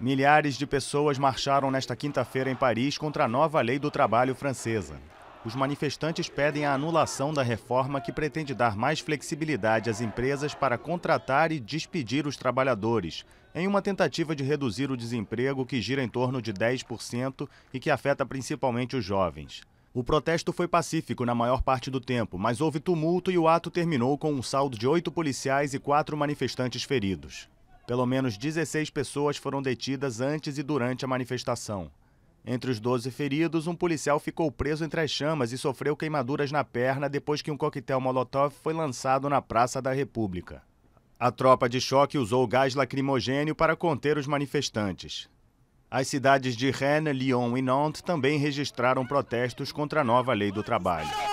Milhares de pessoas marcharam nesta quinta-feira em Paris contra a nova lei do trabalho francesa. Os manifestantes pedem a anulação da reforma que pretende dar mais flexibilidade às empresas para contratar e despedir os trabalhadores, em uma tentativa de reduzir o desemprego que gira em torno de 10% e que afeta principalmente os jovens. O protesto foi pacífico na maior parte do tempo, mas houve tumulto e o ato terminou com um saldo de oito policiais e quatro manifestantes feridos. Pelo menos 16 pessoas foram detidas antes e durante a manifestação. Entre os 12 feridos, um policial ficou preso entre as chamas e sofreu queimaduras na perna depois que um coquetel Molotov foi lançado na Praça da República. A tropa de choque usou gás lacrimogênio para conter os manifestantes. As cidades de Rennes, Lyon e Nantes também registraram protestos contra a nova lei do trabalho.